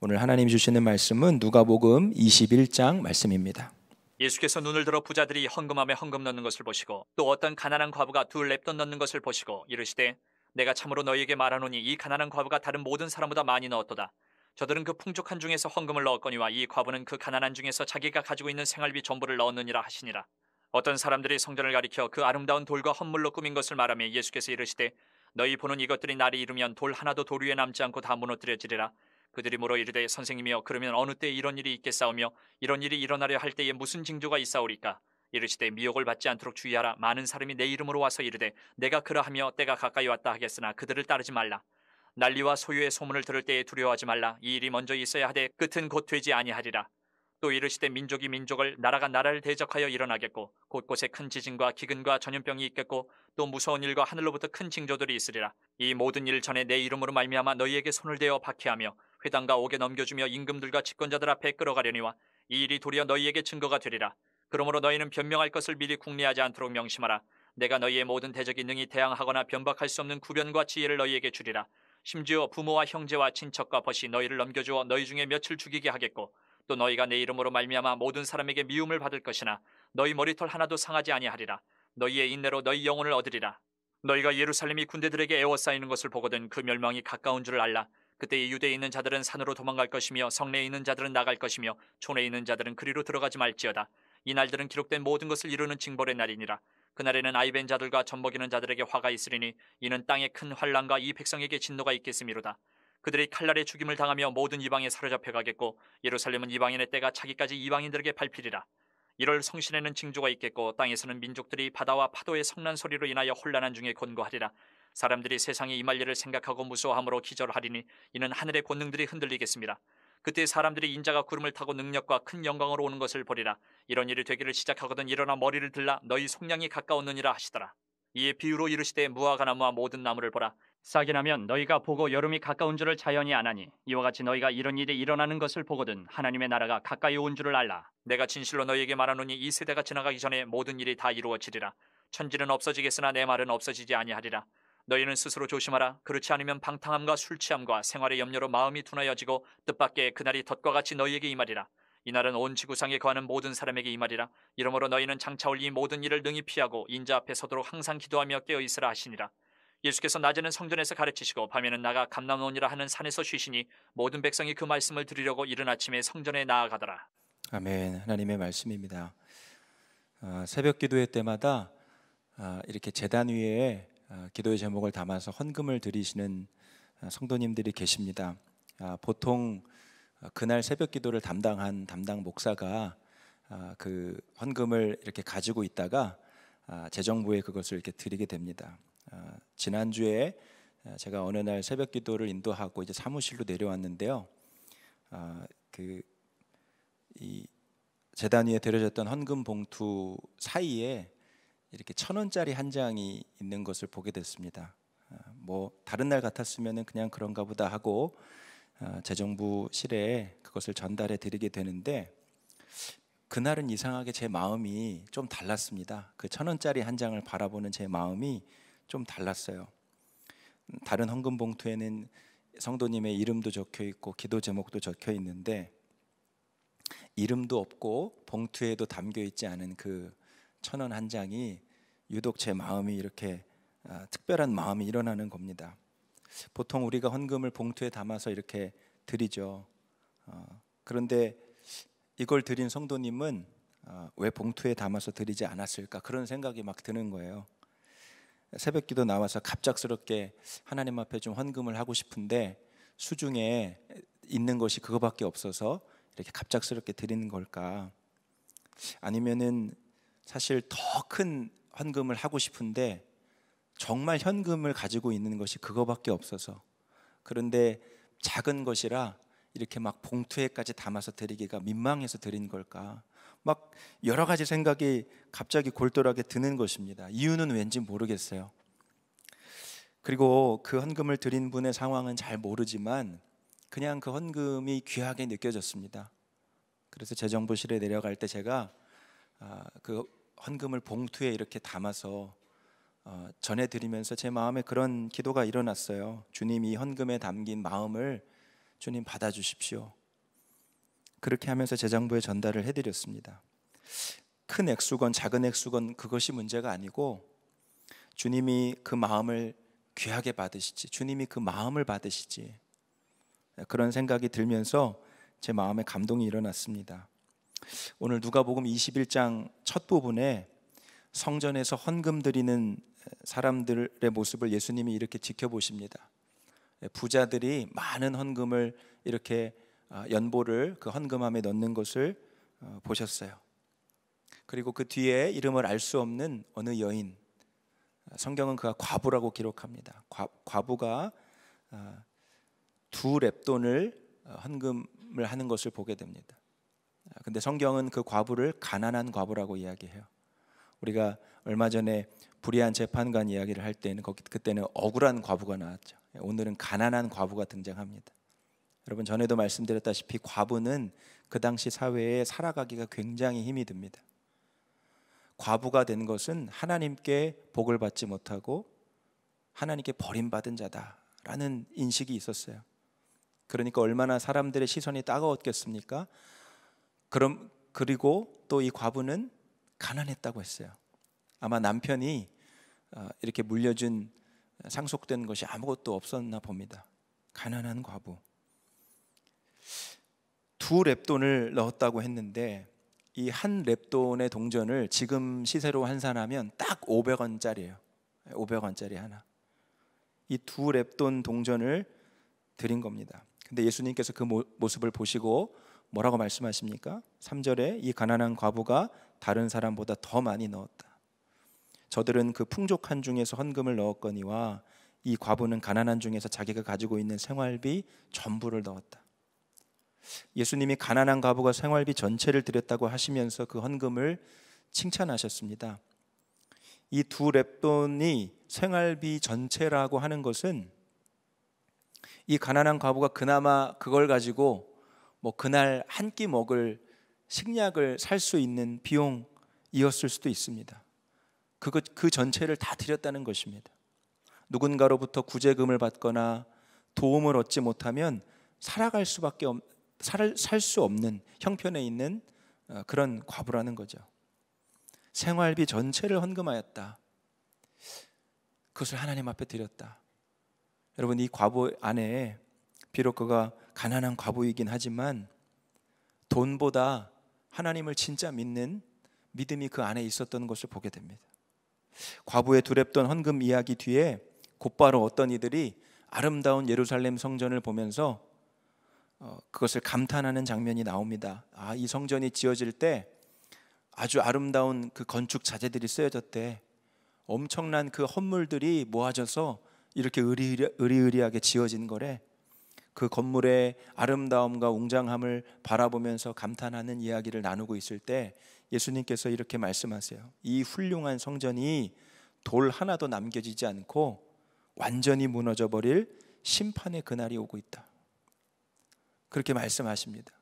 오늘 하나님 주시는 말씀은 누가복음 21장 말씀입니다. 예수께서 눈을 들어 부자들이 헌금함에 헌금 넣는 것을 보시고 또 어떤 가난한 과부가 둘랩돈 넣는 것을 보시고 이르시되 내가 참으로 너희에게 말하노니 이 가난한 과부가 다른 모든 사람보다 많이 넣었도다. 저들은 그 풍족한 중에서 헌금을 넣었거니와 이 과부는 그 가난한 중에서 자기가 가지고 있는 생활비 전부를 넣었느니라 하시니라. 어떤 사람들이 성전을 가리켜 그 아름다운 돌과 헌물로 꾸민 것을 말하며 예수께서 이르시되 너희 보는 이것들이 날이 이르면 돌 하나도 돌 위에 남지 않고 다 무너뜨려지리라. 그들이 물어 이르되 선생님이여 그러면 어느 때 이런 일이 있겠사오며 이런 일이 일어나려 할 때에 무슨 징조가 있사오리까 이르시되 미혹을 받지 않도록 주의하라 많은 사람이 내 이름으로 와서 이르되 내가 그러하며 때가 가까이 왔다 하겠으나 그들을 따르지 말라 난리와 소유의 소문을 들을 때에 두려워하지 말라 이 일이 먼저 있어야 하되 끝은 곧 되지 아니하리라 또 이르시되 민족이 민족을 나라가 나라를 대적하여 일어나겠고 곳곳에 큰 지진과 기근과 전염병이 있겠고 또 무서운 일과 하늘로부터 큰 징조들이 있으리라 이 모든 일 전에 내 이름으로 말미암아 너희에게 손을 대어 박해하며 회당과 옥에 넘겨주며 임금들과 집권자들 앞에 끌어가려니와 이 일이 도리어 너희에게 증거가 되리라. 그러므로 너희는 변명할 것을 미리 궁리하지 않도록 명심하라. 내가 너희의 모든 대적이 능히 대항하거나 변박할 수 없는 구변과 지혜를 너희에게 주리라. 심지어 부모와 형제와 친척과 벗이 너희를 넘겨주어 너희 중에 며칠 죽이게 하겠고 또 너희가 내 이름으로 말미암아 모든 사람에게 미움을 받을 것이나 너희 머리털 하나도 상하지 아니하리라. 너희의 인내로 너희 영혼을 얻으리라. 너희가 예루살렘이 군대들에게 에워싸이는 것을 보거든 그 멸망이 가까운 줄을 알라. 그때 유대에 있는 자들은 산으로 도망갈 것이며 성내에 있는 자들은 나갈 것이며 촌에 있는 자들은 그리로 들어가지 말지어다. 이 날들은 기록된 모든 것을 이루는 징벌의 날이니라. 그날에는 아이벤 자들과 젖먹이는 자들에게 화가 있으리니 이는 땅에 큰 환란과 이 백성에게 진노가 있겠음이로다. 그들이 칼날에 죽임을 당하며 모든 이방에 사로잡혀 가겠고 예루살렘은 이방인의 때가 자기까지 이방인들에게 밟히리라. 이럴 성신에는 징조가 있겠고 땅에서는 민족들이 바다와 파도의 성난 소리로 인하여 혼란한 중에 권고하리라 사람들이 세상에 임할 일을 생각하고 무서워함으로 기절하리니 이는 하늘의 권능들이 흔들리겠습니다. 그때 사람들이 인자가 구름을 타고 능력과 큰 영광으로 오는 것을 보리라. 이런 일이 되기를 시작하거든 일어나 머리를 들라 너희 속량이 가까웠느니라 하시더라. 이에 비유로 이르시되 무화과나무와 모든 나무를 보라. 싹이 나면 너희가 보고 여름이 가까운 줄을 자연히 아나니 이와 같이 너희가 이런 일이 일어나는 것을 보거든 하나님의 나라가 가까이 온 줄을 알라. 내가 진실로 너희에게 말하노니 이 세대가 지나가기 전에 모든 일이 다 이루어지리라. 천지는 없어지겠으나 내 말은 없어지지 아니하리라. 너희는 스스로 조심하라. 그렇지 않으면 방탕함과 술취함과 생활의 염려로 마음이 둔하여지고 뜻밖의 그날이 덫과 같이 너희에게 임하리라. 이날은 온 지구상에 거하는 모든 사람에게 임하리라. 이러므로 너희는 장차올 이 모든 일을 능히 피하고 인자 앞에 서도록 항상 기도하며 깨어 있으라 하시니라. 예수께서 낮에는 성전에서 가르치시고 밤에는 나가 감남원이라 하는 산에서 쉬시니 모든 백성이 그 말씀을 들으려고 이른 아침에 성전에 나아가더라. 아멘. 하나님의 말씀입니다. 아, 새벽 기도회 때마다 아, 이렇게 재단 위에 어, 기도의 제목을 담아서 헌금을 드리시는 어, 성도님들이 계십니다. 아, 보통 어, 그날 새벽 기도를 담당한 담당 목사가 아, 그 헌금을 이렇게 가지고 있다가 아, 재정부에 그것을 이렇게 드리게 됩니다. 지난주에 제가 어느 날 새벽 기도를 인도하고 이제 사무실로 내려왔는데요. 그 재단 위에 들어졌던 헌금 봉투 사이에 이렇게 천 원짜리 한 장이 있는 것을 보게 됐습니다. 아, 뭐 다른 날 같았으면 그냥 그런가 보다 하고 아, 재정부실에 그것을 전달해 드리게 되는데 그날은 이상하게 제 마음이 좀 달랐습니다. 그천 원짜리 한 장을 바라보는 제 마음이 좀 달랐어요. 다른 헌금 봉투에는 성도님의 이름도 적혀 있고 기도 제목도 적혀 있는데 이름도 없고 봉투에도 담겨 있지 않은 그 천원한 장이 유독 제 마음이 이렇게 아, 특별한 마음이 일어나는 겁니다. 보통 우리가 헌금을 봉투에 담아서 이렇게 드리죠. 어, 그런데 이걸 드린 성도님은 어, 왜 봉투에 담아서 드리지 않았을까 그런 생각이 막 드는 거예요. 새벽기도 나와서 갑작스럽게 하나님 앞에 좀 헌금을 하고 싶은데 수중에 있는 것이 그거밖에 없어서 이렇게 갑작스럽게 드리는 걸까? 아니면은 사실 더 큰 헌금을 하고 싶은데 정말 현금을 가지고 있는 것이 그거밖에 없어서 그런데 작은 것이라 이렇게 막 봉투에까지 담아서 드리기가 민망해서 드린 걸까 막 여러 가지 생각이 갑자기 골똘하게 드는 것입니다 이유는 왠지 모르겠어요 그리고 그 헌금을 드린 분의 상황은 잘 모르지만 그냥 그 헌금이 귀하게 느껴졌습니다 그래서 재정부실에 내려갈 때 제가 아, 그 헌금을 봉투에 이렇게 담아서 어, 전해드리면서 제 마음에 그런 기도가 일어났어요. 주님 이 헌금에 담긴 마음을 주님 받아주십시오. 그렇게 하면서 재정부에 전달을 해드렸습니다. 큰 액수건 작은 액수건 그것이 문제가 아니고 주님이 그 마음을 귀하게 받으시지 주님이 그 마음을 받으시지 그런 생각이 들면서 제 마음에 감동이 일어났습니다. 오늘 누가복음 21장 첫 부분에 성전에서 헌금 드리는 사람들의 모습을 예수님이 이렇게 지켜보십니다. 예, 부자들이 많은 헌금을 이렇게 아, 연보를 그 헌금함에 넣는 것을 어, 보셨어요. 그리고 그 뒤에 이름을 알 수 없는 어느 여인 아, 성경은 그가 과부라고 기록합니다. 과, 부가두 아, 랩돈을 어, 헌금을 하는 것을 보게 됩니다. 근데 성경은 그 과부를 가난한 과부라고 이야기해요. 우리가 얼마 전에 불의한 재판관 이야기를 할 때는 그때는 억울한 과부가 나왔죠. 오늘은 가난한 과부가 등장합니다. 여러분 전에도 말씀드렸다시피 과부는 그 당시 사회에 살아가기가 굉장히 힘이 듭니다. 과부가 된 것은 하나님께 복을 받지 못하고 하나님께 버림받은 자다라는 인식이 있었어요. 그러니까 얼마나 사람들의 시선이 따가웠겠습니까? 그럼 그리고 또 이 과부는 가난했다고 했어요. 아마 남편이 어, 이렇게 물려준 어, 상속된 것이 아무것도 없었나 봅니다. 가난한 과부. 두 랩돈을 넣었다고 했는데 이 한 랩돈의 동전을 지금 시세로 환산하면 딱 500원짜리예요. 500원짜리 하나. 이 두 랩돈 동전을 드린 겁니다. 근데 예수님께서 그 모습을 보시고 뭐라고 말씀하십니까? 3절에 이 가난한 과부가 다른 사람보다 더 많이 넣었다. 저들은 그 풍족한 중에서 헌금을 넣었거니와 이 과부는 가난한 중에서 자기가 가지고 있는 생활비 전부를 넣었다. 예수님이 가난한 과부가 생활비 전체를 드렸다고 하시면서 그 헌금을 칭찬하셨습니다. 이 두 랩돈이 생활비 전체라고 하는 것은 이 가난한 과부가 그나마 그걸 가지고 뭐 그날 한 끼 먹을 식약을 살 수 있는 비용이었을 수도 있습니다. 그것 그 전체를 다 드렸다는 것입니다. 누군가로부터 구제금을 받거나 도움을 얻지 못하면 살아갈 수밖에 살수 없는 형편에 있는 어, 그런 과부라는 거죠. 생활비 전체를 헌금하였다. 그것을 하나님 앞에 드렸다. 여러분 이 과부 안에 비록 그가 가난한 과부이긴 하지만 돈보다 하나님을 진짜 믿는 믿음이 그 안에 있었던 것을 보게 됩니다. 과부의 두렵던 헌금 이야기 뒤에 곧바로 어떤 이들이 아름다운 예루살렘 성전을 보면서 어, 그것을 감탄하는 장면이 나옵니다. 아, 이 성전이 지어질 때 아주 아름다운 그 건축 자재들이 쓰여졌대. 엄청난 그 헌물들이 모아져서 이렇게 의리의리하게 지어진 거래. 그 건물의 아름다움과 웅장함을 바라보면서 감탄하는 이야기를 나누고 있을 때 예수님께서 이렇게 말씀하세요. 이 훌륭한 성전이 돌 하나도 남겨지지 않고 완전히 무너져 버릴 심판의 그날이 오고 있다. 그렇게 말씀하십니다.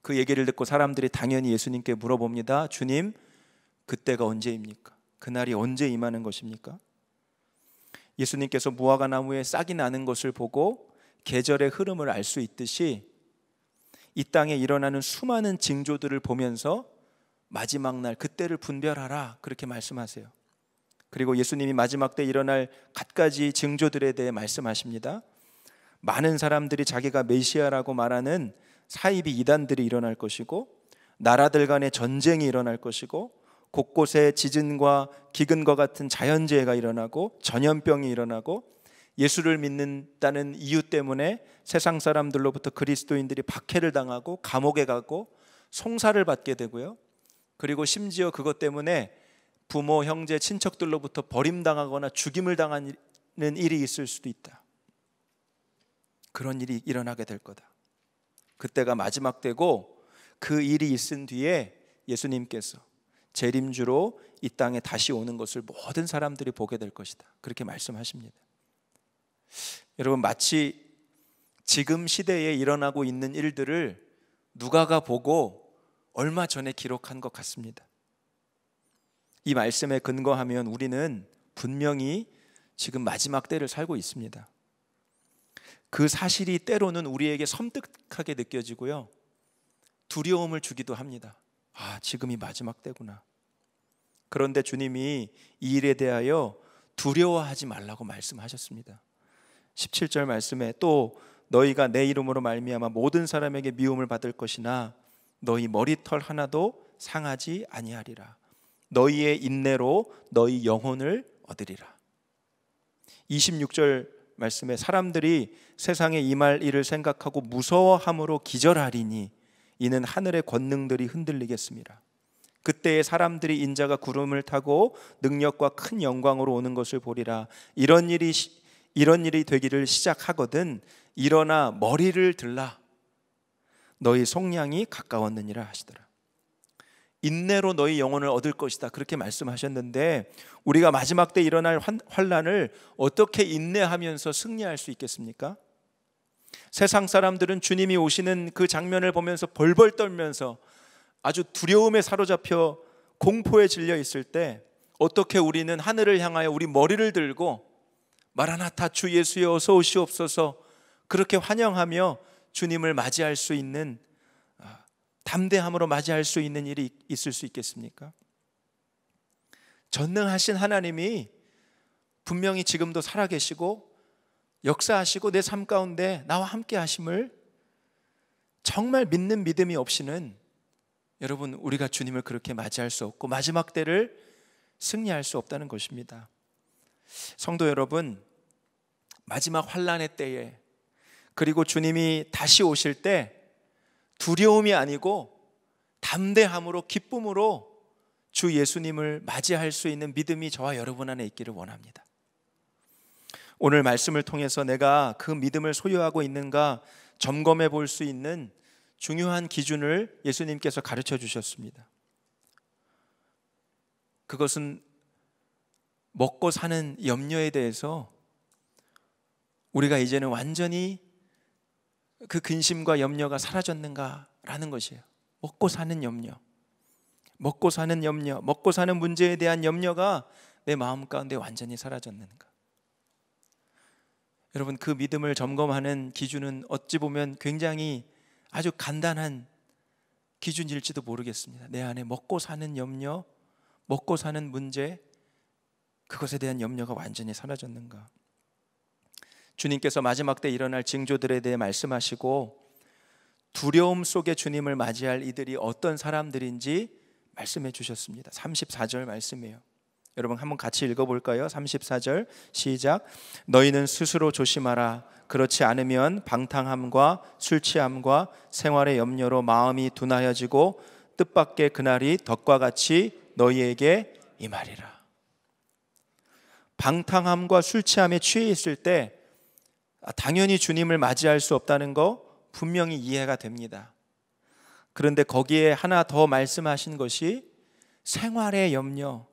그 얘기를 듣고 사람들이 당연히 예수님께 물어봅니다. 주님, 그때가 언제입니까? 그날이 언제 임하는 것입니까? 예수님께서 무화과 나무에 싹이 나는 것을 보고 계절의 흐름을 알 수 있듯이 이 땅에 일어나는 수많은 징조들을 보면서 마지막 날 그때를 분별하라 그렇게 말씀하세요. 그리고 예수님이 마지막 때 일어날 갖가지 징조들에 대해 말씀하십니다. 많은 사람들이 자기가 메시아라고 말하는 사이비 이단들이 일어날 것이고 나라들 간의 전쟁이 일어날 것이고 곳곳에 지진과 기근과 같은 자연재해가 일어나고 전염병이 일어나고 예수를 믿는다는 이유 때문에 세상 사람들로부터 그리스도인들이 박해를 당하고 감옥에 가고 송사를 받게 되고요. 그리고 심지어 그것 때문에 부모, 형제, 친척들로부터 버림당하거나 죽임을 당하는 일이 있을 수도 있다. 그런 일이 일어나게 될 거다. 그때가 마지막 되고 그 일이 있은 뒤에 예수님께서 재림주로 이 땅에 다시 오는 것을 모든 사람들이 보게 될 것이다. 그렇게 말씀하십니다. 여러분 마치 지금 시대에 일어나고 있는 일들을 누가가 보고 얼마 전에 기록한 것 같습니다. 이 말씀에 근거하면 우리는 분명히 지금 마지막 때를 살고 있습니다. 그 사실이 때로는 우리에게 섬뜩하게 느껴지고요. 두려움을 주기도 합니다. 아, 지금이 마지막 때구나. 그런데 주님이 이 일에 대하여 두려워하지 말라고 말씀하셨습니다. 17절 말씀에 또 너희가 내 이름으로 말미암아 모든 사람에게 미움을 받을 것이나 너희 머리털 하나도 상하지 아니하리라. 너희의 인내로 너희 영혼을 얻으리라. 26절 말씀에 사람들이 세상에 임할 일을 생각하고 무서워함으로 기절하리니 이는 하늘의 권능들이 흔들리겠습니다. 그때에 사람들이 인자가 구름을 타고 능력과 큰 영광으로 오는 것을 보리라. 이런 일이 이런 일이 되기를 시작하거든 일어나 머리를 들라 너희 속량이 가까웠느니라 하시더라. 인내로 너희 영혼을 얻을 것이다 그렇게 말씀하셨는데 우리가 마지막 때 일어날 환란을 어떻게 인내하면서 승리할 수 있겠습니까? 세상 사람들은 주님이 오시는 그 장면을 보면서 벌벌 떨면서 아주 두려움에 사로잡혀 공포에 질려 있을 때 어떻게 우리는 하늘을 향하여 우리 머리를 들고 마라나타 주 예수여 어서 오시옵소서 그렇게 환영하며 주님을 맞이할 수 있는 아, 담대함으로 맞이할 수 있는 일이 있을 수 있겠습니까? 전능하신 하나님이 분명히 지금도 살아계시고 역사하시고 내 삶 가운데 나와 함께 하심을 정말 믿는 믿음이 없이는 여러분 우리가 주님을 그렇게 맞이할 수 없고 마지막 때를 승리할 수 없다는 것입니다. 성도 여러분, 마지막 환란의 때에 그리고 주님이 다시 오실 때 두려움이 아니고 담대함으로 기쁨으로 주 예수님을 맞이할 수 있는 믿음이 저와 여러분 안에 있기를 원합니다. 오늘 말씀을 통해서 내가 그 믿음을 소유하고 있는가 점검해 볼 수 있는 중요한 기준을 예수님께서 가르쳐 주셨습니다. 그것은 먹고 사는 염려에 대해서 우리가 이제는 완전히 그 근심과 염려가 사라졌는가라는 것이에요. 먹고 사는 염려. 먹고 사는 염려, 먹고 사는 문제에 대한 염려가 내 마음 가운데 완전히 사라졌는가. 여러분, 그 믿음을 점검하는 기준은 어찌 보면 굉장히 아주 간단한 기준일지도 모르겠습니다. 내 안에 먹고 사는 염려, 먹고 사는 문제, 그것에 대한 염려가 완전히 사라졌는가. 주님께서 마지막 때 일어날 징조들에 대해 말씀하시고 두려움 속에 주님을 맞이할 이들이 어떤 사람들인지 말씀해 주셨습니다. 34절 말씀이에요. 여러분 한번 같이 읽어 볼까요? 34절 시작. 너희는 스스로 조심하라. 그렇지 않으면 방탕함과 술 취함과 생활의 염려로 마음이 둔하여지고 뜻밖의 그날이 덕과 같이 너희에게 임하리라. 방탕함과 술 취함에 취해 있을 때 아, 당연히 주님을 맞이할 수 없다는 거 분명히 이해가 됩니다. 그런데 거기에 하나 더 말씀하신 것이 생활의 염려,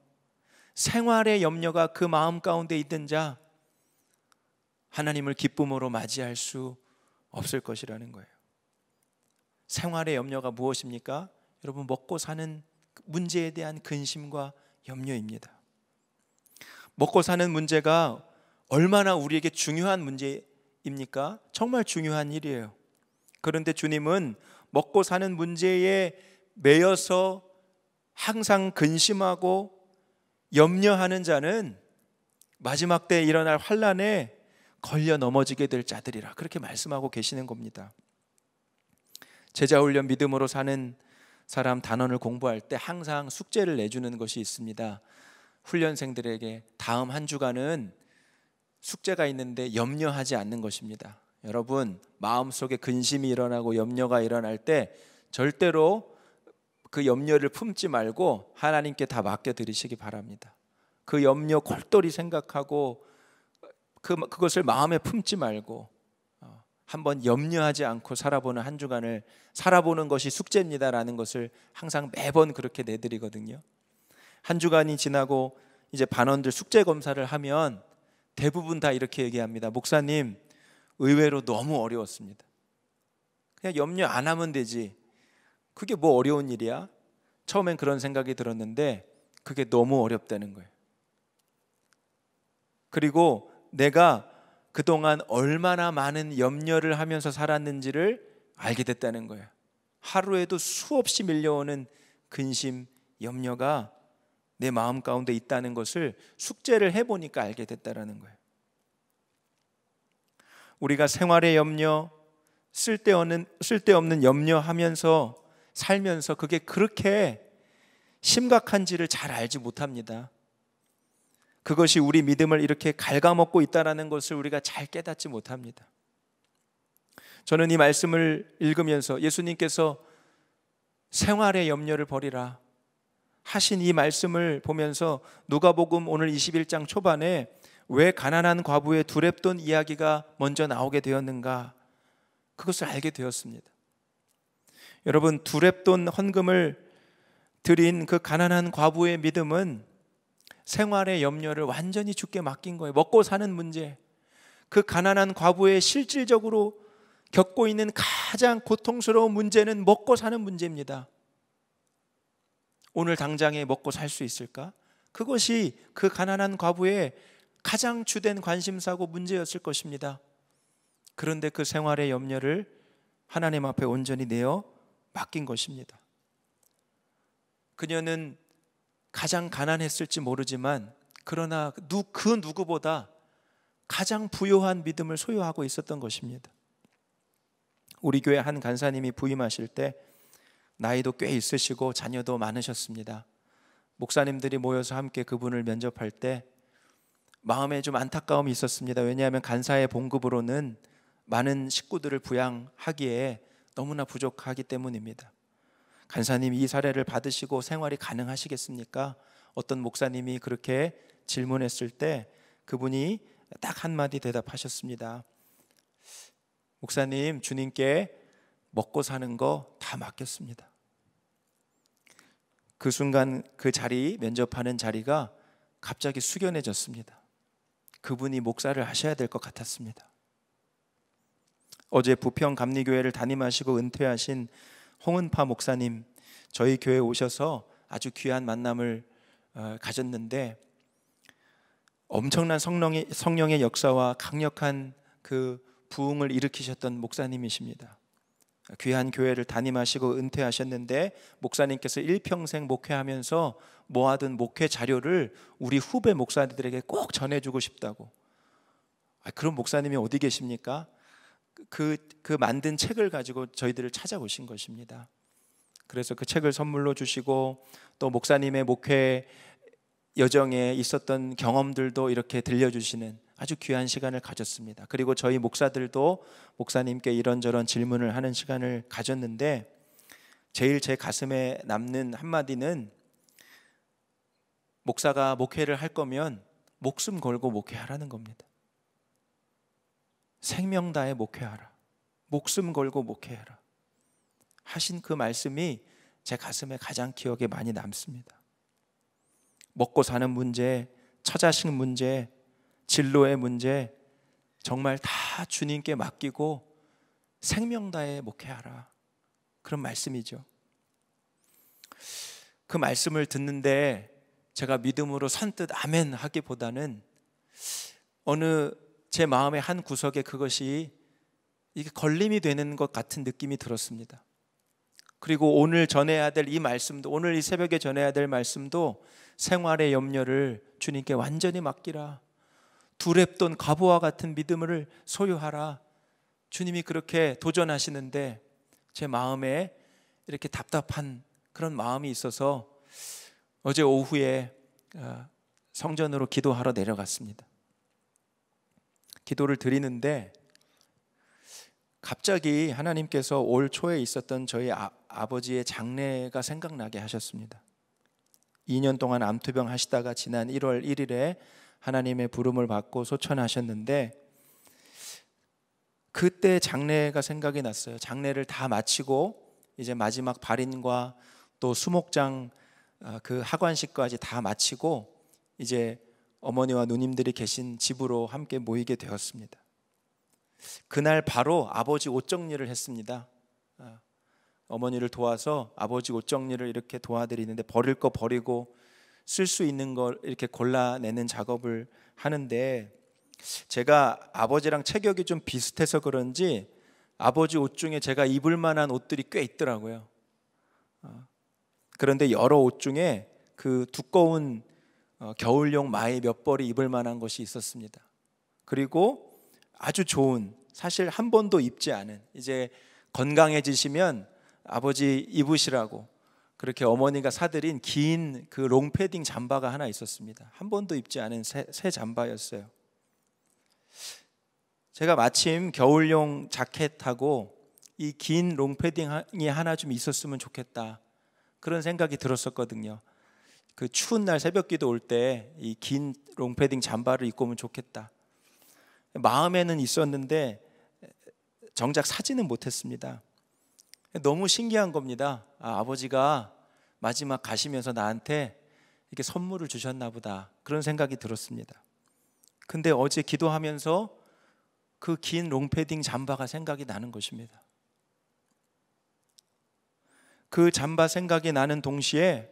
생활의 염려가 그 마음 가운데 있던 자, 하나님을 기쁨으로 맞이할 수 없을 것이라는 거예요. 생활의 염려가 무엇입니까? 여러분, 먹고 사는 문제에 대한 근심과 염려입니다. 먹고 사는 문제가 얼마나 우리에게 중요한 문제 입니까? 정말 중요한 일이에요. 그런데 주님은 먹고 사는 문제에 매여서 항상 근심하고 염려하는 자는 마지막 때 일어날 환란에 걸려 넘어지게 될 자들이라 그렇게 말씀하고 계시는 겁니다. 제자 훈련 믿음으로 사는 사람 단원을 공부할 때 항상 숙제를 내주는 것이 있습니다. 훈련생들에게 다음 한 주간은 숙제가 있는데 염려하지 않는 것입니다. 여러분 마음속에 근심이 일어나고 염려가 일어날 때 절대로 그 염려를 품지 말고 하나님께 다 맡겨 드리시기 바랍니다. 그 염려 골똘히 생각하고 그 그것을 마음에 품지 말고 어, 한번 염려하지 않고 살아보는 한 주간을 살아보는 것이 숙제입니다라는 것을 항상 매번 그렇게 내드리거든요. 한 주간이 지나고 이제 반원들 숙제 검사를 하면 대부분 다 이렇게 얘기합니다. 목사님, 의외로 너무 어려웠습니다. 그냥 염려 안 하면 되지. 그게 뭐 어려운 일이야? 처음엔 그런 생각이 들었는데 그게 너무 어렵다는 거예요. 그리고 내가 그동안 얼마나 많은 염려를 하면서 살았는지를 알게 됐다는 거예요. 하루에도 수없이 밀려오는 근심, 염려가 내 마음 가운데 있다는 것을 숙제를 해보니까 알게 됐다라는 거예요. 우리가 생활의 염려, 쓸데없는, 쓸데없는 염려하면서 살면서 그게 그렇게 심각한지를 잘 알지 못합니다. 그것이 우리 믿음을 이렇게 갉아먹고 있다는 것을 우리가 잘 깨닫지 못합니다. 저는 이 말씀을 읽으면서 예수님께서 생활의 염려를 버리라 하신 이 말씀을 보면서 누가복음 오늘 21장 초반에 왜 가난한 과부의 두렵돈 이야기가 먼저 나오게 되었는가 그것을 알게 되었습니다. 여러분 두렵돈 헌금을 드린 그 가난한 과부의 믿음은 생활의 염려를 완전히 죽게 맡긴 거예요. 먹고 사는 문제. 그 가난한 과부의 실질적으로 겪고 있는 가장 고통스러운 문제는 먹고 사는 문제입니다. 오늘 당장에 먹고 살 수 있을까? 그것이 그 가난한 과부의 가장 주된 관심사고 문제였을 것입니다. 그런데 그 생활의 염려를 하나님 앞에 온전히 내어 맡긴 것입니다. 그녀는 가장 가난했을지 모르지만 그러나 그 누구보다 가장 부요한 믿음을 소유하고 있었던 것입니다. 우리 교회 한 간사님이 부임하실 때 나이도 꽤 있으시고 자녀도 많으셨습니다. 목사님들이 모여서 함께 그분을 면접할 때 마음에 좀 안타까움이 있었습니다. 왜냐하면 간사의 봉급으로는 많은 식구들을 부양하기에 너무나 부족하기 때문입니다. 간사님 이 사례를 받으시고 생활이 가능하시겠습니까? 어떤 목사님이 그렇게 질문했을 때 그분이 딱 한마디 대답하셨습니다. 목사님, 주님께 먹고 사는 거 다 맡겼습니다. 그 순간 그 자리 면접하는 자리가 갑자기 숙연해졌습니다. 그분이 목사를 하셔야 될 것 같았습니다. 어제 부평 감리교회를 담임하시고 은퇴하신 홍은파 목사님 저희 교회 오셔서 아주 귀한 만남을 어, 가졌는데 엄청난 성령의, 역사와 강력한 그 부흥을 일으키셨던 목사님이십니다. 귀한 교회를 담임하시고 은퇴하셨는데 목사님께서 일평생 목회하면서 모아둔 목회 자료를 우리 후배 목사님들에게 꼭 전해주고 싶다고. 아, 그런 목사님이 어디 계십니까? 그, 그, 그 만든 책을 가지고 저희들을 찾아오신 것입니다. 그래서 그 책을 선물로 주시고 또 목사님의 목회 여정에 있었던 경험들도 이렇게 들려주시는 아주 귀한 시간을 가졌습니다. 그리고 저희 목사들도 목사님께 이런저런 질문을 하는 시간을 가졌는데 제일 제 가슴에 남는 한마디는 목사가 목회를 할 거면 목숨 걸고 목회하라는 겁니다. 생명 다해 목회하라. 목숨 걸고 목회하라. 하신 그 말씀이 제 가슴에 가장 기억에 많이 남습니다. 먹고 사는 문제, 처자식 문제, 진로의 문제 정말 다 주님께 맡기고 생명 다해 목회하라. 그런 말씀이죠. 그 말씀을 듣는데 제가 믿음으로 선뜻 아멘 하기보다는 어느 제 마음의 한 구석에 그것이 이게 걸림이 되는 것 같은 느낌이 들었습니다. 그리고 오늘 전해야 될 이 말씀도 오늘 이 새벽에 전해야 될 말씀도 생활의 염려를 주님께 완전히 맡기라. 두렵던 가보와 같은 믿음을 소유하라. 주님이 그렇게 도전하시는데 제 마음에 이렇게 답답한 그런 마음이 있어서 어제 오후에 어, 성전으로 기도하러 내려갔습니다. 기도를 드리는데 갑자기 하나님께서 올 초에 있었던 저희 아, 아버지의 장례가 생각나게 하셨습니다. 2년 동안 암투병 하시다가 지난 1월 1일에 하나님의 부름을 받고 소천하셨는데 그때 장례가 생각이 났어요. 장례를 다 마치고 이제 마지막 발인과 또 수목장 아, 그 하관식까지 다 마치고 이제 어머니와 누님들이 계신 집으로 함께 모이게 되었습니다. 그날 바로 아버지 옷 정리를 했습니다. 아, 어머니를 도와서 아버지 옷 정리를 이렇게 도와드리는데 버릴 거 버리고 쓸수 있는 걸 이렇게 골라내는 작업을 하는데 제가 아버지랑 체격이 좀 비슷해서 그런지 아버지 옷 중에 제가 입을 만한 옷들이 꽤 있더라고요. 어, 그런데 여러 옷 중에 그 두꺼운 어, 겨울용 마이몇 벌이 입을 만한 것이 있었습니다. 그리고 아주 좋은 사실 한 번도 입지 않은 이제 건강해지시면 아버지 입으시라고 그렇게 어머니가 사들인 긴그 롱패딩 잠바가 하나 있었습니다. 한 번도 입지 않은 새, 새 잠바였어요. 제가 마침 겨울용 자켓하고 이 긴 롱패딩이 하나 좀 있었으면 좋겠다. 그런 생각이 들었었거든요. 그 추운 날 새벽 기도 올 때 이 긴 롱패딩 잠바를 입고 오면 좋겠다. 마음에는 있었는데 정작 사지는 못했습니다. 너무 신기한 겁니다. 아, 버지가 마지막 가시면서 나한테 이렇게 선물을 주셨나 보다. 그런 생각이 들었습니다. 근데 어제 기도하면서 그 긴 롱패딩 잠바가 생각이 나는 것입니다. 그 잠바 생각이 나는 동시에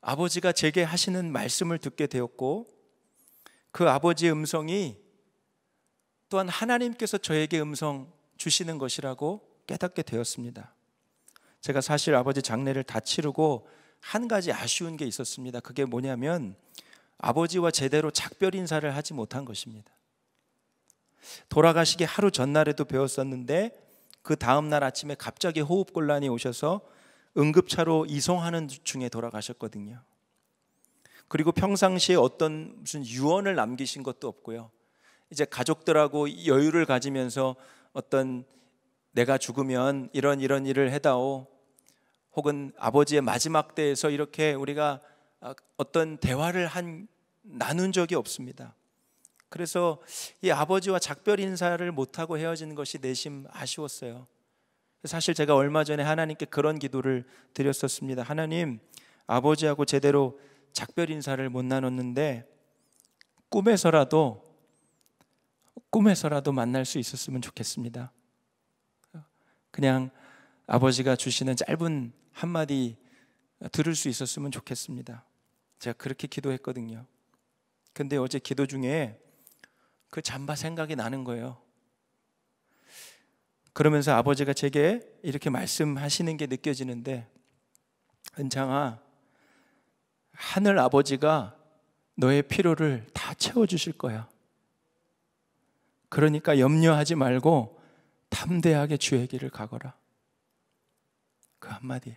아버지가 제게 하시는 말씀을 듣게 되었고 그 아버지의 음성이 또한 하나님께서 저에게 음성 주시는 것이라고 깨닫게 되었습니다. 제가 사실 아버지 장례를 다 치르고 한 가지 아쉬운 게 있었습니다. 그게 뭐냐면 아버지와 제대로 작별 인사를 하지 못한 것입니다. 돌아가시기 하루 전날에도 배웠었는데 그 다음 날 아침에 갑자기 호흡 곤란이 오셔서 응급차로 이송하는 중에 돌아가셨거든요. 그리고 평상시에 어떤 무슨 유언을 남기신 것도 없고요. 이제 가족들하고 여유를 가지면서 어떤 내가 죽으면 이런 이런 일을 해다오. 혹은 아버지의 마지막 때에서 이렇게 우리가 아, 어떤 대화를 한 나눈 적이 없습니다. 그래서 이 아버지와 작별 인사를 못하고 헤어진 것이 내심 아쉬웠어요. 사실 제가 얼마 전에 하나님께 그런 기도를 드렸었습니다. 하나님, 아버지하고 제대로 작별 인사를 못 나눴는데 꿈에서라도 꿈에서라도 만날 수 있었으면 좋겠습니다. 그냥 아버지가 주시는 짧은 한마디 들을 수 있었으면 좋겠습니다. 제가 그렇게 기도했거든요. 근데 어제 기도 중에 그 잠바 생각이 나는 거예요. 그러면서 아버지가 제게 이렇게 말씀하시는 게 느껴지는데, 은창아, 하늘 아버지가 너의 필요를 다 채워주실 거야. 그러니까 염려하지 말고 담대하게 주의 길을 가거라. 그 한마디.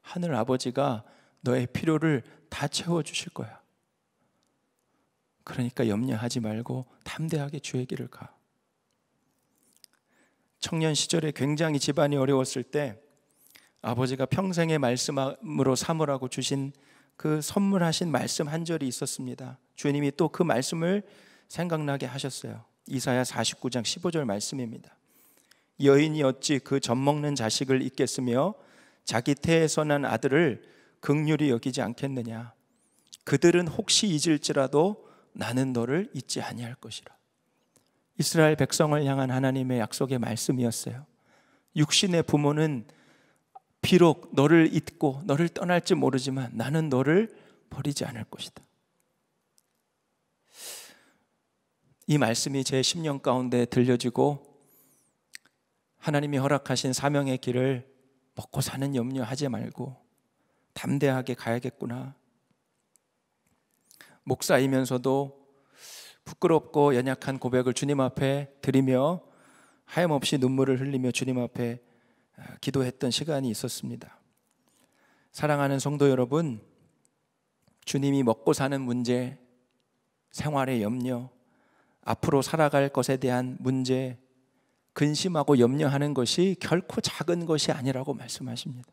하늘 아버지가 너의 필요를 다 채워주실 거야. 그러니까 염려하지 말고 담대하게 주의 길을 가. 청년 시절에 굉장히 집안이 어려웠을 때 아버지가 평생의 말씀으로 삼으라고 주신 그 선물하신 말씀 한 절이 있었습니다. 주님이 또 그 말씀을 생각나게 하셨어요. 이사야 49장 15절 말씀입니다. 여인이 어찌 그젖 먹는 자식을 잊겠으며 자기 태에서 난 아들을 극률이 여기지 않겠느냐 그들은 혹시 잊을지라도 나는 너를 잊지 아니할 것이라 이스라엘 백성을 향한 하나님의 약속의 말씀이었어요 육신의 부모는 비록 너를 잊고 너를 떠날지 모르지만 나는 너를 버리지 않을 것이다 이 말씀이 제 10년 가운데 들려지고 하나님이 허락하신 사명의 길을 먹고 사는 염려하지 말고 담대하게 가야겠구나. 목사이면서도 부끄럽고 연약한 고백을 주님 앞에 드리며 하염없이 눈물을 흘리며 주님 앞에 아, 기도했던 시간이 있었습니다. 사랑하는 성도 여러분, 주님이 먹고 사는 문제, 생활의 염려, 앞으로 살아갈 것에 대한 문제, 근심하고 염려하는 것이 결코 작은 것이 아니라고 말씀하십니다.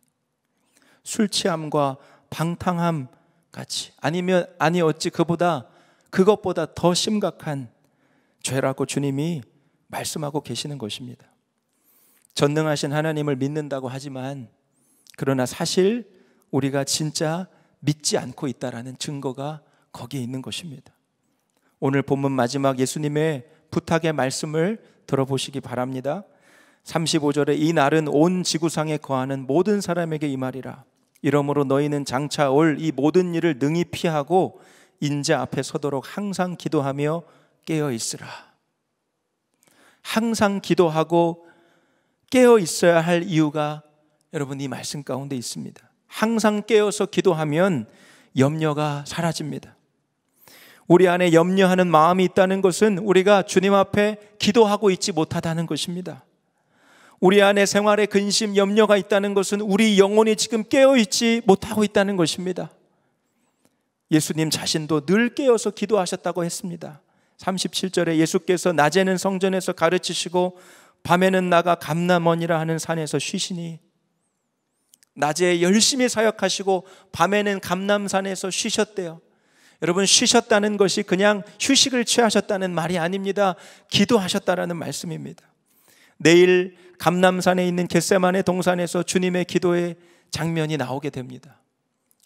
술 취함과 방탕함 같이 아니면 아니 어찌 그보다 그것보다 더 심각한 죄라고 주님이 말씀하고 계시는 것입니다. 전능하신 하나님을 믿는다고 하지만 그러나 사실 우리가 진짜 믿지 않고 있다라는 증거가 거기에 있는 것입니다. 오늘 본문 마지막 예수님의 부탁의 말씀을 들어보시기 바랍니다. 35절에 이 날은 온 지구상에 거하는 모든 사람에게 이 말이라. 이러므로 너희는 장차 올 이 모든 일을 능히 피하고 인자 앞에 서도록 항상 기도하며 깨어 있으라. 항상 기도하고 깨어 있어야 할 이유가 여러분 이 말씀 가운데 있습니다. 항상 깨어서 기도하면 염려가 사라집니다. 우리 안에 염려하는 마음이 있다는 것은 우리가 주님 앞에 기도하고 있지 못하다는 것입니다. 우리 안에 생활에 근심, 염려가 있다는 것은 우리 영혼이 지금 깨어있지 못하고 있다는 것입니다. 예수님 자신도 늘 깨어서 기도하셨다고 했습니다. 37절에 예수께서 낮에는 성전에서 가르치시고 밤에는 나가 감나원이라 하는 산에서 쉬시니 낮에 열심히 사역하시고 밤에는 감남산에서 쉬셨대요. 여러분 쉬셨다는 것이 그냥 휴식을 취하셨다는 말이 아닙니다. 기도하셨다라는 말씀입니다. 내일 감남산에 있는 겟세만의 동산에서 주님의 기도의 장면이 나오게 됩니다.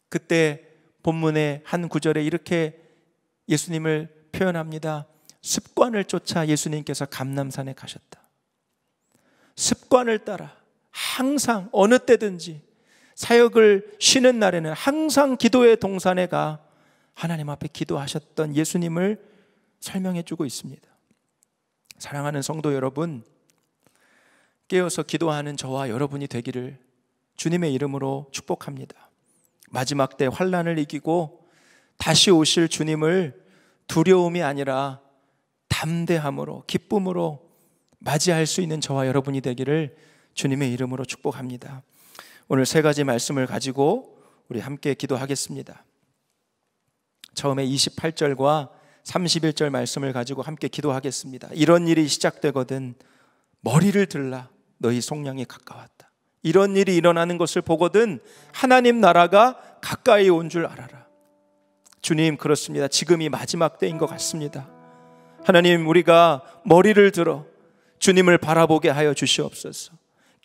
그때 본문의 한 구절에 이렇게 예수님을 표현합니다. 습관을 쫓아 예수님께서 감남산에 가셨다. 습관을 따라 항상 어느 때든지 사역을 쉬는 날에는 항상 기도의 동산에 가 하나님 앞에 기도하셨던 예수님을 설명해 주고 있습니다. 사랑하는 성도 여러분, 깨어서 기도하는 저와 여러분이 되기를 주님의 이름으로 축복합니다. 마지막 때 환란을 이기고 다시 오실 주님을 두려움이 아니라 담대함으로 기쁨으로 맞이할 수 있는 저와 여러분이 되기를 주님의 이름으로 축복합니다. 오늘 세 가지 말씀을 가지고 우리 함께 기도하겠습니다. 처음에 28절과 31절 말씀을 가지고 함께 기도하겠습니다. 이런 일이 시작되거든 머리를 들라 너희 속량이 가까웠다. 이런 일이 일어나는 것을 보거든 하나님 나라가 가까이 온 줄 알아라. 주님 그렇습니다. 지금이 마지막 때인 것 같습니다. 하나님 우리가 머리를 들어 주님을 바라보게 하여 주시옵소서.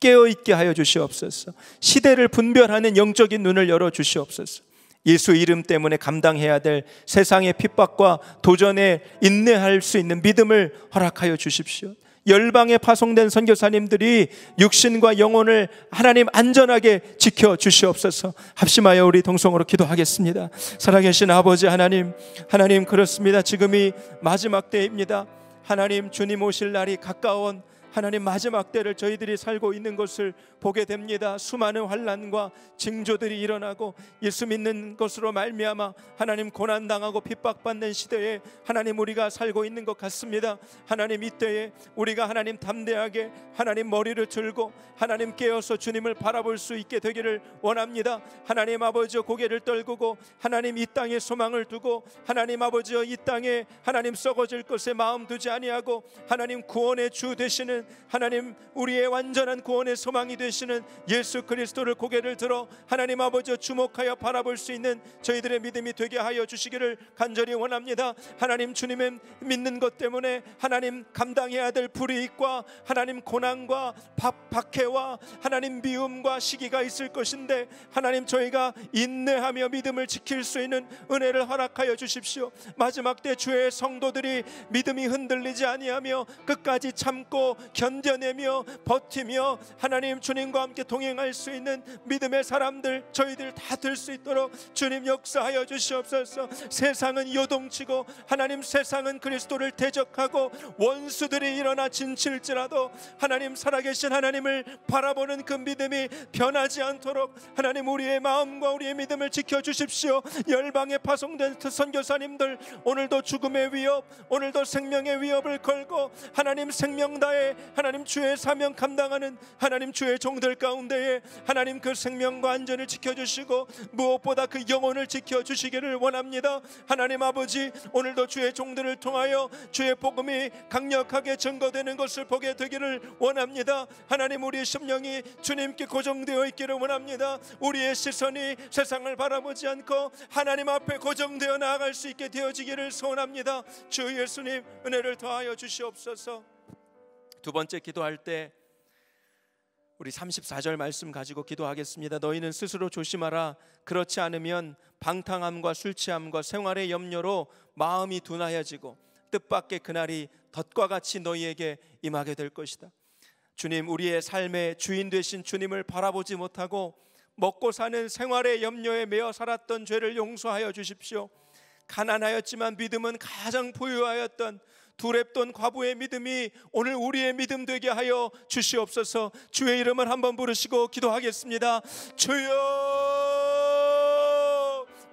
깨어 있게 하여 주시옵소서. 시대를 분별하는 영적인 눈을 열어 주시옵소서. 예수 이름 때문에 감당해야 될 세상의 핍박과 도전에 인내할 수 있는 믿음을 허락하여 주십시오. 열방에 파송된 선교사님들이 육신과 영혼을 하나님 안전하게 지켜 주시옵소서 합심하여 우리 동성으로 기도하겠습니다. 살아계신 아버지 하나님, 하나님 그렇습니다. 지금이 마지막 때입니다. 하나님 주님 오실 날이 가까운 하나님 마지막 때를 저희들이 살고 있는 것을 보게 됩니다. 수많은 환란과 징조들이 일어나고 예수 믿는 것으로 말미암아 하나님 고난 당하고 핍박받는 시대에 하나님 우리가 살고 있는 것 같습니다. 하나님 이때에 우리가 하나님 담대하게 하나님 머리를 들고 하나님 깨어서 주님을 바라볼 수 있게 되기를 원합니다. 하나님 아버지 고개를 떨구고 하나님 이 땅에 소망을 두고 하나님 아버지이 땅에 하나님 썩어질 것에 마음 두지 아니하고 하나님 구원의 주 되시는 되시는 하나님 우리의 완전한 구원의 소망이 되시는 예수 그리스도를 고개를 들어 하나님 아버지 주목하여 바라볼 수 있는 저희들의 믿음이 되게 하여 주시기를 간절히 원합니다. 하나님 주님은 믿는 것 때문에 하나님 감당해야 될 불이익과 하나님 고난과 박, 박해와 하나님 미움과 시기가 있을 것인데 하나님 저희가 인내하며 믿음을 지킬 수 있는 은혜를 허락하여 주십시오. 마지막 때 주의 성도들이 믿음이 흔들리지 아니하며 끝까지 참고 견뎌내며 버티며 하나님 주님과 함께 동행할 수 있는 믿음의 사람들 저희들 다 될 수 있도록 주님 역사하여 주시옵소서. 세상은 요동치고 하나님 세상은 그리스도를 대적하고 원수들이 일어나 진칠지라도 하나님 살아계신 하나님을 바라보는 그 믿음이 변하지 않도록 하나님 우리의 마음과 우리의 믿음을 지켜 주십시오. 열방에 파송된 그 선교사님들 오늘도 죽음의 위협, 오늘도 생명의 위협을 걸고 하나님 생명 다해 하나님 주의 사명 감당하는 하나님 주의 종들 가운데에 하나님 그 생명과 안전을 지켜주시고 무엇보다 그 영혼을 지켜주시기를 원합니다. 하나님 아버지 오늘도 주의 종들을 통하여 주의 복음이 강력하게 증거되는 것을 보게 되기를 원합니다. 하나님 우리 심령이 주님께 고정되어 있기를 원합니다. 우리의 시선이 세상을 바라보지 않고 하나님 앞에 고정되어 나아갈 수 있게 되어지기를 소원합니다. 주 예수님 은혜를 더하여 주시옵소서. 두 번째 기도할 때 우리 34절 말씀 가지고 기도하겠습니다. 너희는 스스로 조심하라. 그렇지 않으면 방탕함과 술취함과 생활의 염려로 마음이 둔하여지고 뜻밖의 그날이 덫과 같이 너희에게 임하게 될 것이다. 주님, 우리의 삶의 주인 되신 주님을 바라보지 못하고 먹고 사는 생활의 염려에 매어 살았던 죄를 용서하여 주십시오. 가난하였지만 믿음은 가장 부유하였던 두렵던 과부의 믿음이 오늘 우리의 믿음 되게 하여 주시옵소서 주의 이름을 한번 부르시고 기도하겠습니다 주여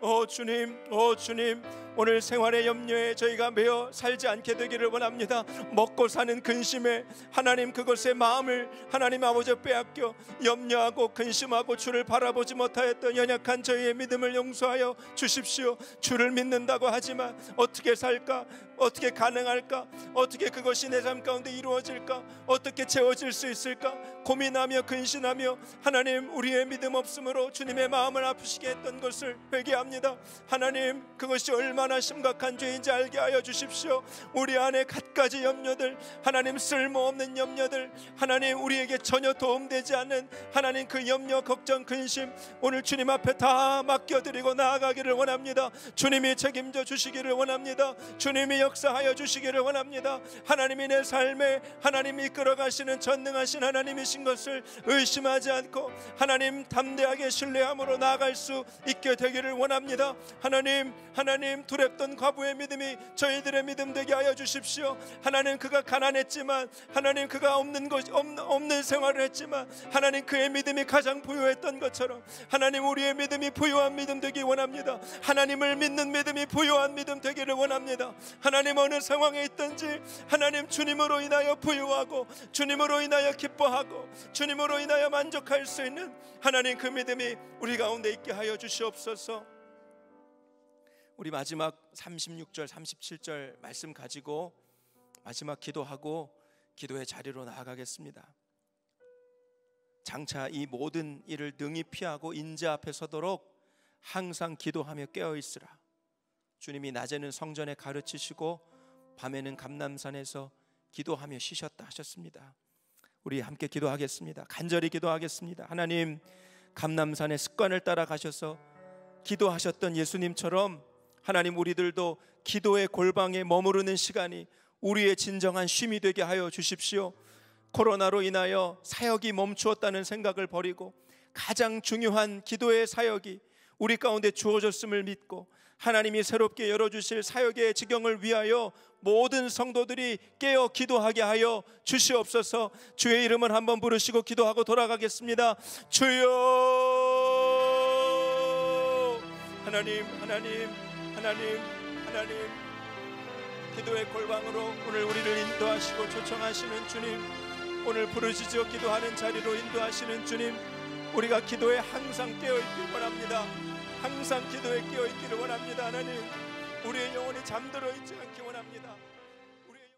오 주님 오 주님 오늘 생활의 염려에 저희가 매어 살지 않게 되기를 원합니다. 먹고 사는 근심에 하나님 그것의 마음을 하나님 아버지 빼앗겨 염려하고 근심하고 주를 바라보지 못하였던 연약한 저희의 믿음을 용서하여 주십시오. 주를 믿는다고 하지만 어떻게 살까? 어떻게 가능할까? 어떻게 그것이 내 삶 가운데 이루어질까? 어떻게 채워질 수 있을까? 고민하며 근신하며 하나님 우리의 믿음 없음으로 주님의 마음을 아프시게 했던 것을 회개합니다. 하나님 그것이 얼마나 심각한 죄인지 알게 하여 주십시오. 우리 안에 갖가지 염려들, 하나님 쓸모없는 염려들, 하나님 우리에게 전혀 도움되지 않는 하나님 그 염려, 걱정, 근심 오늘 주님 앞에 다 맡겨드리고 나아가기를 원합니다. 주님이 책임져 주시기를 원합니다. 주님이 역사하여 주시기를 원합니다. 하나님이 내 삶에 하나님이 끌어가시는 전능하신 하나님이신 것을 의심하지 않고 하나님 담대하게 신뢰함으로 나아갈 수 있게 되기를 원합니다. 하나님, 하나님 두렵던 과부의 믿음이 저희들의 믿음 되게 하여 주십시오. 하나님 그가 가난했지만 하나님 그가 없는 것 없는, 없는 생활을 했지만 하나님 그의 믿음이 가장 부유했던 것처럼 하나님 우리의 믿음이 부유한 믿음 되기 원합니다. 하나님을 믿는 믿음이 부유한 믿음 되기를 원합니다. 하나 하나님 어느 상황에 있든지 하나님 주님으로 인하여 부유하고 주님으로 인하여 기뻐하고 주님으로 인하여 만족할 수 있는 하나님 그 믿음이 우리 가운데 있게 하여 주시옵소서. 우리 마지막 36절 37절 말씀 가지고 마지막 기도하고 기도의 자리로 나아가겠습니다. 장차 이 모든 일을 능히 피하고 인자 앞에 서도록 항상 기도하며 깨어 있으라. 주님이 낮에는 성전에 가르치시고 밤에는 감남산에서 기도하며 쉬셨다 하셨습니다. 우리 함께 기도하겠습니다. 간절히 기도하겠습니다. 하나님 감남산의 습관을 따라 가셔서 기도하셨던 예수님처럼 하나님 우리들도 기도의 골방에 머무르는 시간이 우리의 진정한 쉼이 되게 하여 주십시오. 코로나로 인하여 사역이 멈추었다는 생각을 버리고 가장 중요한 기도의 사역이 우리 가운데 주어졌음을 믿고 하나님이 새롭게 열어주실 사역의 지경을 위하여 모든 성도들이 깨어 기도하게 하여 주시옵소서 주의 이름을 한번 부르시고 기도하고 돌아가겠습니다. 주여! 하나님, 하나님, 하나님, 하나님. 기도의 골방으로 오늘 우리를 인도하시고 초청하시는 주님, 오늘 부르짖어 기도하는 자리로 인도하시는 주님, 우리가 기도에 항상 깨어 있길 바랍니다 항상 기도에 끼어 있기를 원합니다. 하나님, 우리의 영혼이 잠들어 있지 않기 원합니다.